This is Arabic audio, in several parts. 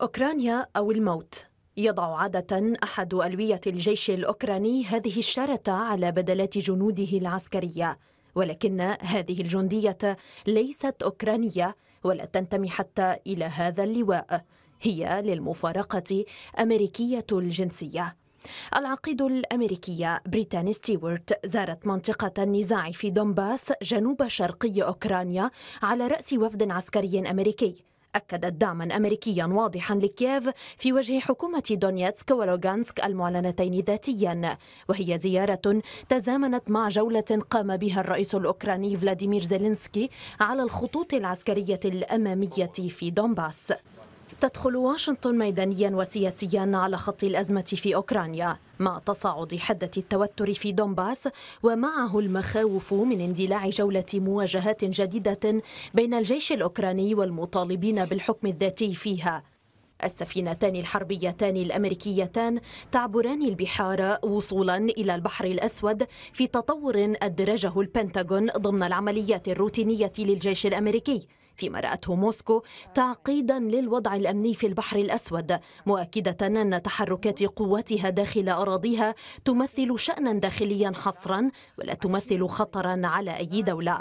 أوكرانيا أو الموت يضع عادة أحد ألوية الجيش الأوكراني هذه الشارة على بدلات جنوده العسكرية ولكن هذه الجندية ليست أوكرانية ولا تنتمي حتى إلى هذا اللواء هي للمفارقة أمريكية الجنسية العقيد الأمريكية بريتاني ستيوارت زارت منطقة النزاع في دونباس جنوب شرقي أوكرانيا على رأس وفد عسكري أمريكي أكدت دعما أمريكيا واضحا لكييف في وجه حكومة دونيتسك ولوغانسك المعلنتين ذاتيا وهي زيارة تزامنت مع جولة قام بها الرئيس الأوكراني فلاديمير زيلينسكي على الخطوط العسكرية الأمامية في دونباس تدخل واشنطن ميدانيا وسياسيا على خط الأزمة في أوكرانيا مع تصاعد حدة التوتر في دونباس ومعه المخاوف من اندلاع جولة مواجهات جديدة بين الجيش الأوكراني والمطالبين بالحكم الذاتي فيها السفينتان الحربيتان الامريكيتان تعبران البحار وصولا الى البحر الاسود في تطور ادرجه البنتاغون ضمن العمليات الروتينيه للجيش الامريكي فيما رأته موسكو تعقيدا للوضع الأمني في البحر الأسود مؤكدة أن تحركات قواتها داخل أراضيها تمثل شأنا داخليا حصرا ولا تمثل خطرا على أي دولة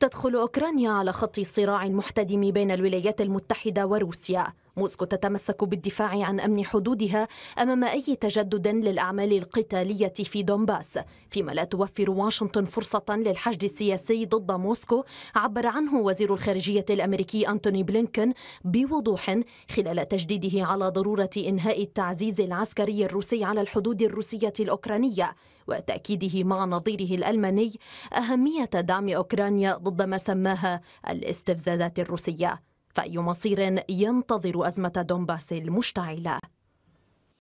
تدخل أوكرانيا على خط صراع محتدم بين الولايات المتحدة وروسيا موسكو تتمسك بالدفاع عن أمن حدودها أمام أي تجدد للأعمال القتالية في دونباس فيما لا توفر واشنطن فرصة للحشد السياسي ضد موسكو عبر عنه وزير الخارجية الأمريكي أنتوني بلينكن بوضوح خلال تجديده على ضرورة إنهاء التعزيز العسكري الروسي على الحدود الروسية الأوكرانية وتأكيده مع نظيره الألماني أهمية دعم أوكرانيا ضد ما سماها الاستفزازات الروسية فأي مصير ينتظر أزمة دونباس المشتعلة